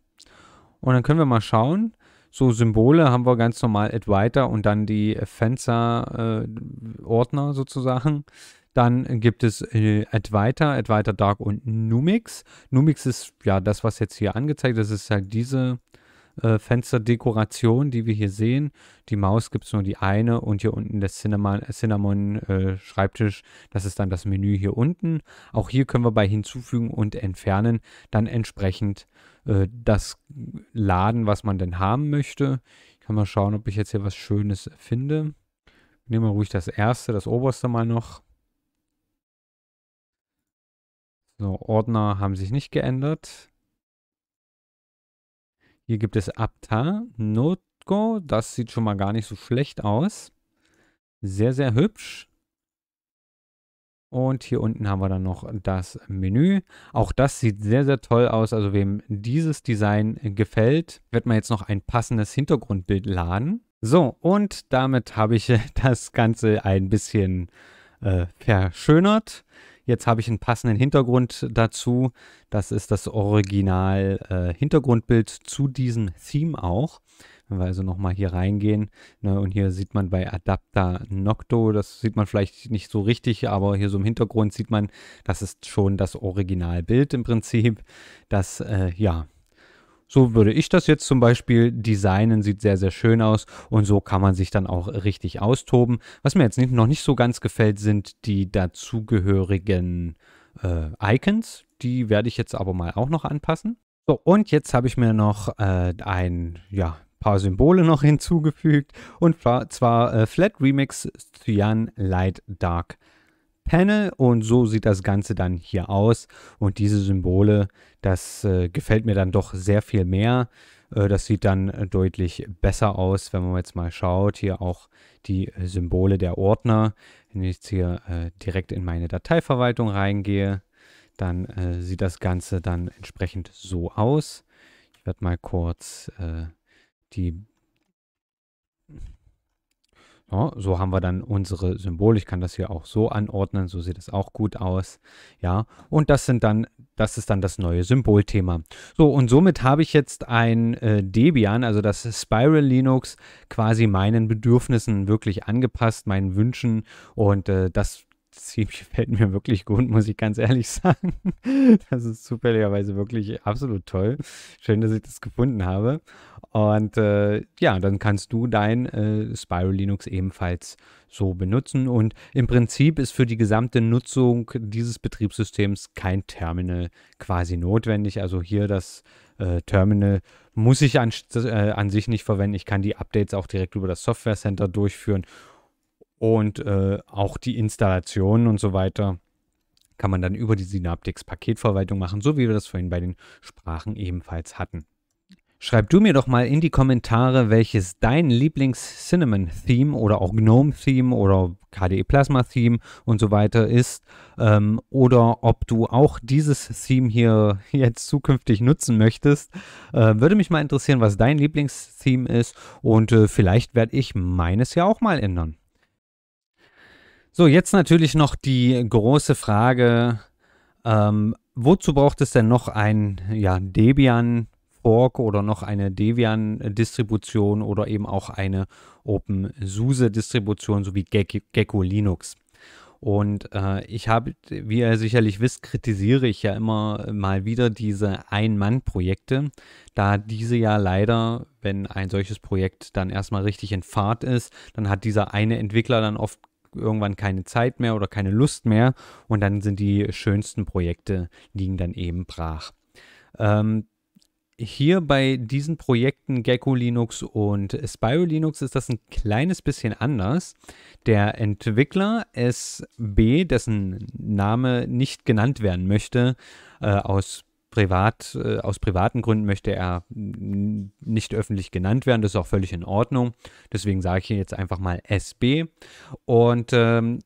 Und dann können wir mal schauen. So Symbole haben wir ganz normal Add weiter und dann die Fenster äh, Ordner sozusagen. Dann gibt es äh, Advaita, Advaita Dark und Numix. Numix ist ja das, was jetzt hier angezeigt ist. Das ist halt diese äh, Fensterdekoration, die wir hier sehen. Die Maus gibt es nur die eine und hier unten der Cinnamon, äh, Cinnamon äh, Schreibtisch. Das ist dann das Menü hier unten. Auch hier können wir bei hinzufügen und entfernen dann entsprechend äh, das laden, was man denn haben möchte. Ich kann mal schauen, ob ich jetzt hier was Schönes finde. Nehmen wir ruhig das erste, das oberste mal noch. So, Ordner haben sich nicht geändert. Hier gibt es Abta Notgo. Das sieht schon mal gar nicht so schlecht aus. Sehr, sehr hübsch. Und hier unten haben wir dann noch das Menü. Auch das sieht sehr, sehr toll aus. Also wem dieses Design gefällt, wird man jetzt noch ein passendes Hintergrundbild laden. So, und damit habe ich das Ganze ein bisschen äh, verschönert. Jetzt habe ich einen passenden Hintergrund dazu. Das ist das Original äh, Hintergrundbild zu diesem Theme auch. Wenn wir also nochmal hier reingehen ne, und hier sieht man bei Adapter Nocto, das sieht man vielleicht nicht so richtig, aber hier so im Hintergrund sieht man, das ist schon das Originalbild im Prinzip. Das, äh, ja, so würde ich das jetzt zum Beispiel designen, sieht sehr, sehr schön aus und so kann man sich dann auch richtig austoben. Was mir jetzt nicht, noch nicht so ganz gefällt, sind die dazugehörigen äh, Icons. Die werde ich jetzt aber mal auch noch anpassen. So, und jetzt habe ich mir noch äh, ein, ja, paar Symbole noch hinzugefügt und zwar äh, Flat Remix Cyan Light Dark Panel und so sieht das Ganze dann hier aus und diese Symbole, das äh, gefällt mir dann doch sehr viel mehr. Äh, das sieht dann deutlich besser aus, wenn man jetzt mal schaut. Hier auch die Symbole der Ordner. Wenn ich jetzt hier äh, direkt in meine Dateiverwaltung reingehe, dann äh, sieht das Ganze dann entsprechend so aus. Ich werde mal kurz äh, die ja, so haben wir dann unsere Symbole. Ich kann das hier auch so anordnen, so sieht es auch gut aus. Ja, und das sind dann, das ist dann das neue Symbolthema. So, und somit habe ich jetzt ein äh, Debian, also das Spiral Linux, quasi meinen Bedürfnissen wirklich angepasst, meinen Wünschen und äh, das das Team mir wirklich gut, muss ich ganz ehrlich sagen. Das ist zufälligerweise wirklich absolut toll. Schön, dass ich das gefunden habe. Und äh, ja, dann kannst du dein äh, Spyro Linux ebenfalls so benutzen. Und im Prinzip ist für die gesamte Nutzung dieses Betriebssystems kein Terminal quasi notwendig. Also hier das äh, Terminal muss ich an, äh, an sich nicht verwenden. Ich kann die Updates auch direkt über das Software Center durchführen und äh, auch die Installationen und so weiter kann man dann über die Synaptics Paketverwaltung machen, so wie wir das vorhin bei den Sprachen ebenfalls hatten. Schreib du mir doch mal in die Kommentare, welches dein Lieblings-Cinnamon-Theme oder auch GNOME-Theme oder KDE Plasma-Theme und so weiter ist. Ähm, oder ob du auch dieses Theme hier jetzt zukünftig nutzen möchtest. Äh, würde mich mal interessieren, was dein Lieblings-Theme ist. Und äh, vielleicht werde ich meines ja auch mal ändern. So, jetzt natürlich noch die große Frage, ähm, wozu braucht es denn noch ein ja, Debian Fork oder noch eine Debian-Distribution oder eben auch eine OpenSUSE-Distribution sowie Gek Gecko Linux. Und äh, ich habe, wie ihr sicherlich wisst, kritisiere ich ja immer mal wieder diese Ein-Mann-Projekte, da diese ja leider, wenn ein solches Projekt dann erstmal richtig in Fahrt ist, dann hat dieser eine Entwickler dann oft irgendwann keine Zeit mehr oder keine Lust mehr und dann sind die schönsten Projekte liegen dann eben brach. Ähm, hier bei diesen Projekten Gecko Linux und Spyro Linux ist das ein kleines bisschen anders. Der Entwickler SB, dessen Name nicht genannt werden möchte, äh, aus privat, äh, aus privaten Gründen möchte er nicht öffentlich genannt werden. Das ist auch völlig in Ordnung. Deswegen sage ich hier jetzt einfach mal SB. Und ähm,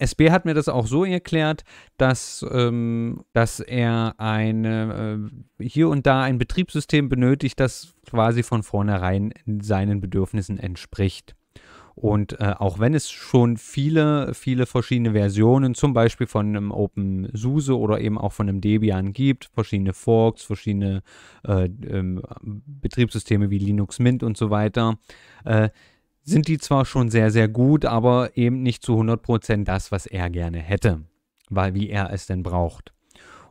SB hat mir das auch so erklärt, dass, ähm, dass er eine, äh, hier und da ein Betriebssystem benötigt, das quasi von vornherein seinen Bedürfnissen entspricht. Und äh, auch wenn es schon viele, viele verschiedene Versionen, zum Beispiel von einem OpenSUSE oder eben auch von einem Debian gibt, verschiedene Forks, verschiedene äh, ähm, Betriebssysteme wie Linux Mint und so weiter, äh, sind die zwar schon sehr, sehr gut, aber eben nicht zu 100% das, was er gerne hätte, weil wie er es denn braucht.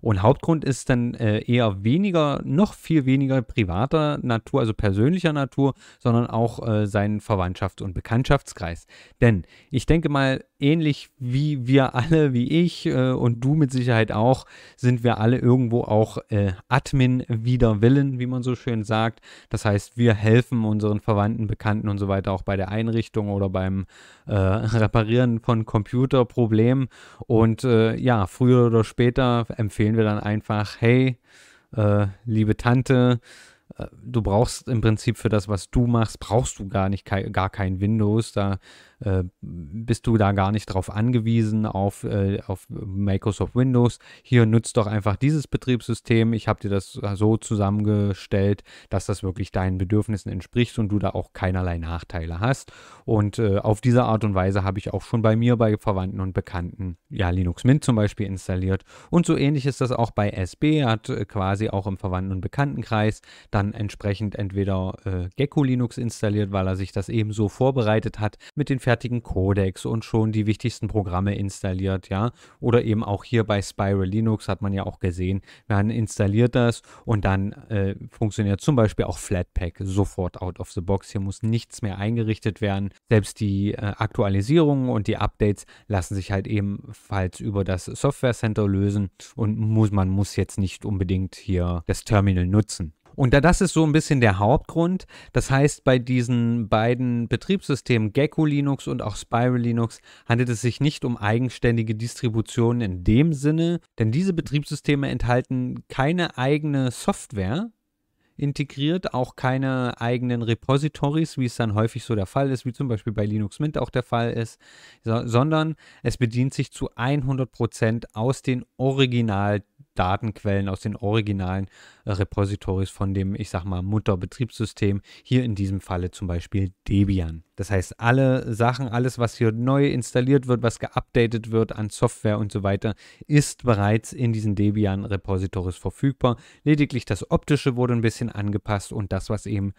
Und Hauptgrund ist dann äh, eher weniger, noch viel weniger privater Natur, also persönlicher Natur, sondern auch äh, sein Verwandtschafts- und Bekanntschaftskreis. Denn ich denke mal, ähnlich wie wir alle, wie ich äh, und du mit Sicherheit auch, sind wir alle irgendwo auch äh, Admin wider Willen, wie man so schön sagt. Das heißt, wir helfen unseren Verwandten, Bekannten und so weiter auch bei der Einrichtung oder beim äh, Reparieren von Computerproblemen. Und äh, ja, früher oder später empfehlen wir dann einfach, hey, äh, liebe Tante, äh, du brauchst im Prinzip für das, was du machst, brauchst du gar nicht gar kein Windows. Da äh, bist du da gar nicht drauf angewiesen auf, äh, auf Microsoft Windows. Hier nutzt doch einfach dieses Betriebssystem. Ich habe dir das so zusammengestellt, dass das wirklich deinen Bedürfnissen entspricht und du da auch keinerlei Nachteile hast. Und äh, auf diese Art und Weise habe ich auch schon bei mir, bei Verwandten und Bekannten, ja, Linux Mint zum Beispiel installiert. Und so ähnlich ist das auch bei SB, Er hat äh, quasi auch im Verwandten- und Bekanntenkreis dann dann entsprechend entweder äh, Gecko Linux installiert, weil er sich das eben so vorbereitet hat mit den fertigen Codecs und schon die wichtigsten Programme installiert, ja. Oder eben auch hier bei Spiral Linux hat man ja auch gesehen, man installiert das und dann äh, funktioniert zum Beispiel auch Flatpak sofort out of the box. Hier muss nichts mehr eingerichtet werden. Selbst die äh, Aktualisierungen und die Updates lassen sich halt ebenfalls über das Software Center lösen und muss, man muss jetzt nicht unbedingt hier das Terminal nutzen. Und da das ist so ein bisschen der Hauptgrund, das heißt, bei diesen beiden Betriebssystemen Gecko Linux und auch Spiral Linux handelt es sich nicht um eigenständige Distributionen in dem Sinne, denn diese Betriebssysteme enthalten keine eigene Software, integriert, auch keine eigenen Repositories, wie es dann häufig so der Fall ist, wie zum Beispiel bei Linux Mint auch der Fall ist, sondern es bedient sich zu 100% aus den Original Datenquellen aus den originalen äh, Repositories von dem, ich sag mal, Mutterbetriebssystem, hier in diesem Falle zum Beispiel Debian. Das heißt, alle Sachen, alles, was hier neu installiert wird, was geupdatet wird an Software und so weiter, ist bereits in diesen Debian-Repositories verfügbar. Lediglich das Optische wurde ein bisschen angepasst und das, was eben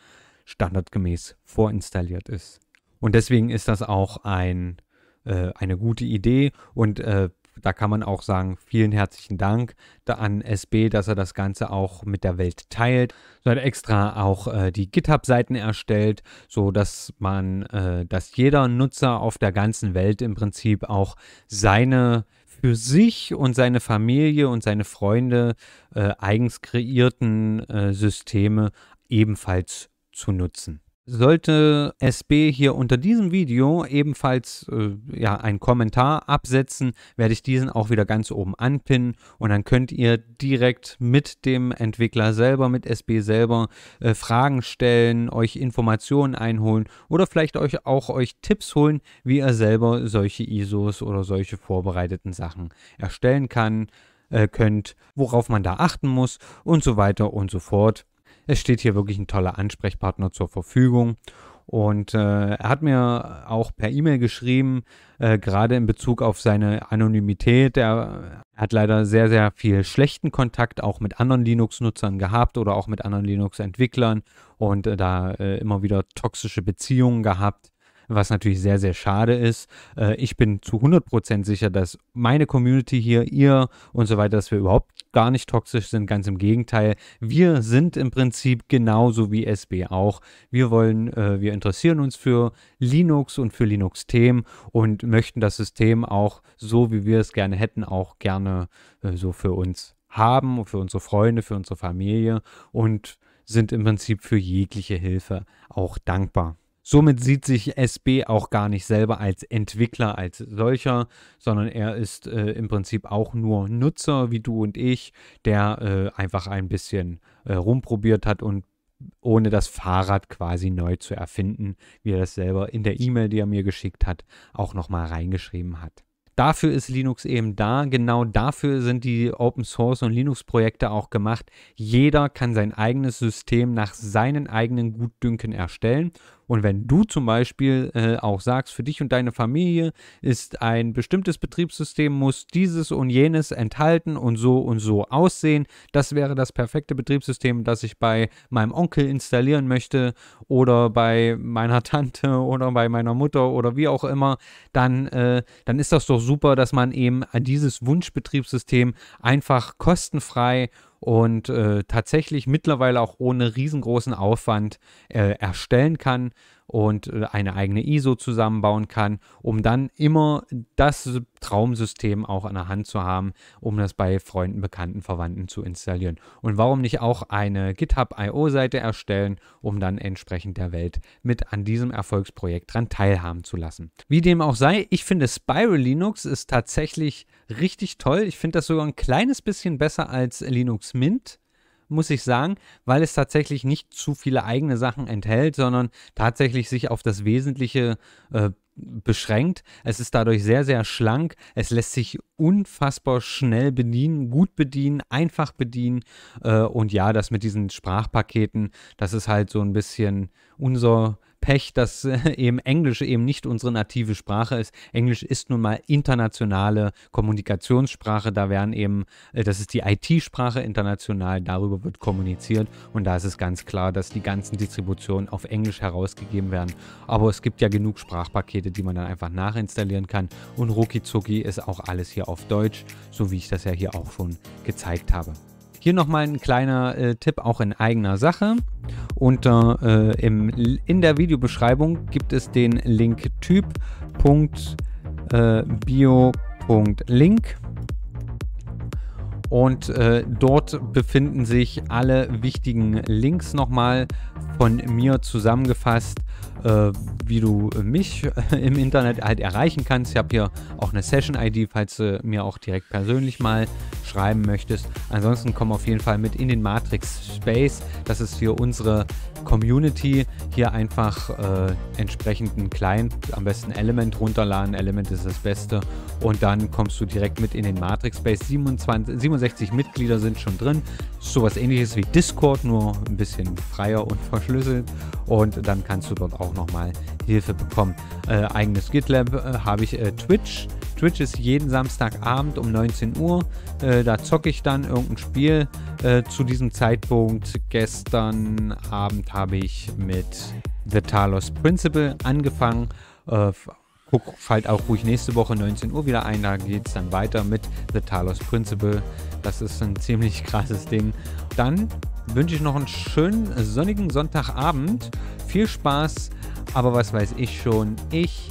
standardgemäß vorinstalliert ist. Und deswegen ist das auch ein äh, eine gute Idee und äh, da kann man auch sagen, vielen herzlichen Dank an SB, dass er das Ganze auch mit der Welt teilt. So hat extra auch äh, die GitHub-Seiten erstellt, sodass man, äh, dass jeder Nutzer auf der ganzen Welt im Prinzip auch seine für sich und seine Familie und seine Freunde äh, eigens kreierten äh, Systeme ebenfalls zu nutzen sollte SB hier unter diesem Video ebenfalls äh, ja, einen Kommentar absetzen, werde ich diesen auch wieder ganz oben anpinnen und dann könnt ihr direkt mit dem Entwickler selber, mit SB selber äh, Fragen stellen, euch Informationen einholen oder vielleicht euch auch euch Tipps holen, wie ihr selber solche ISOs oder solche vorbereiteten Sachen erstellen kann, äh, könnt, worauf man da achten muss und so weiter und so fort es steht hier wirklich ein toller Ansprechpartner zur Verfügung. Und äh, er hat mir auch per E-Mail geschrieben, äh, gerade in Bezug auf seine Anonymität. Er hat leider sehr, sehr viel schlechten Kontakt auch mit anderen Linux-Nutzern gehabt oder auch mit anderen Linux-Entwicklern und äh, da äh, immer wieder toxische Beziehungen gehabt was natürlich sehr, sehr schade ist. Äh, ich bin zu 100% sicher, dass meine Community hier, ihr und so weiter, dass wir überhaupt gar nicht toxisch sind. Ganz im Gegenteil, wir sind im Prinzip genauso wie SB auch. Wir wollen, äh, wir interessieren uns für Linux und für Linux-Themen und möchten das System auch so, wie wir es gerne hätten, auch gerne äh, so für uns haben, für unsere Freunde, für unsere Familie und sind im Prinzip für jegliche Hilfe auch dankbar. Somit sieht sich SB auch gar nicht selber als Entwickler als solcher, sondern er ist äh, im Prinzip auch nur Nutzer wie du und ich, der äh, einfach ein bisschen äh, rumprobiert hat und ohne das Fahrrad quasi neu zu erfinden, wie er das selber in der E-Mail, die er mir geschickt hat, auch nochmal reingeschrieben hat. Dafür ist Linux eben da, genau dafür sind die Open Source und Linux Projekte auch gemacht. Jeder kann sein eigenes System nach seinen eigenen Gutdünken erstellen und wenn du zum Beispiel äh, auch sagst, für dich und deine Familie ist ein bestimmtes Betriebssystem, muss dieses und jenes enthalten und so und so aussehen, das wäre das perfekte Betriebssystem, das ich bei meinem Onkel installieren möchte oder bei meiner Tante oder bei meiner Mutter oder wie auch immer, dann, äh, dann ist das doch super, dass man eben dieses Wunschbetriebssystem einfach kostenfrei und äh, tatsächlich mittlerweile auch ohne riesengroßen Aufwand äh, erstellen kann und äh, eine eigene ISO zusammenbauen kann, um dann immer das Traumsystem auch an der Hand zu haben, um das bei Freunden, Bekannten, Verwandten zu installieren. Und warum nicht auch eine GitHub IO-Seite erstellen, um dann entsprechend der Welt mit an diesem Erfolgsprojekt dran teilhaben zu lassen. Wie dem auch sei, ich finde Spiral Linux ist tatsächlich richtig toll. Ich finde das sogar ein kleines bisschen besser als Linux Mint muss ich sagen, weil es tatsächlich nicht zu viele eigene Sachen enthält, sondern tatsächlich sich auf das Wesentliche äh, beschränkt. Es ist dadurch sehr, sehr schlank. Es lässt sich unfassbar schnell bedienen, gut bedienen, einfach bedienen. Äh, und ja, das mit diesen Sprachpaketen, das ist halt so ein bisschen unser Pech, dass äh, eben Englisch eben nicht unsere native Sprache ist. Englisch ist nun mal internationale Kommunikationssprache. Da werden eben, äh, das ist die IT-Sprache international, darüber wird kommuniziert. Und da ist es ganz klar, dass die ganzen Distributionen auf Englisch herausgegeben werden. Aber es gibt ja genug Sprachpakete, die man dann einfach nachinstallieren kann. Und ruckizucki ist auch alles hier auf Deutsch, so wie ich das ja hier auch schon gezeigt habe. Hier nochmal ein kleiner äh, Tipp auch in eigener Sache. Unter, äh, im, in der Videobeschreibung gibt es den Link typ.bio.link. Und äh, dort befinden sich alle wichtigen Links nochmal von mir zusammengefasst, äh, wie du mich äh, im Internet halt erreichen kannst. Ich habe hier auch eine Session-ID, falls du mir auch direkt persönlich mal schreiben möchtest. Ansonsten komm auf jeden Fall mit in den Matrix Space. Das ist hier unsere Community hier einfach äh, entsprechenden Client, am besten Element runterladen. Element ist das Beste. Und dann kommst du direkt mit in den Matrix Base. 27, 67 Mitglieder sind schon drin. Sowas ähnliches wie Discord, nur ein bisschen freier und verschlüsselt. Und dann kannst du dort auch nochmal Hilfe bekommen. Äh, eigenes GitLab äh, habe ich äh, Twitch. Twitch ist jeden Samstagabend um 19 Uhr. Äh, da zocke ich dann irgendein Spiel. Äh, zu diesem Zeitpunkt gestern Abend habe ich mit The Talos Principle angefangen. Äh, guck halt auch ruhig nächste Woche 19 Uhr wieder ein. Da geht es dann weiter mit The Talos Principle. Das ist ein ziemlich krasses Ding. Dann wünsche ich noch einen schönen sonnigen Sonntagabend. Viel Spaß, aber was weiß ich schon. Ich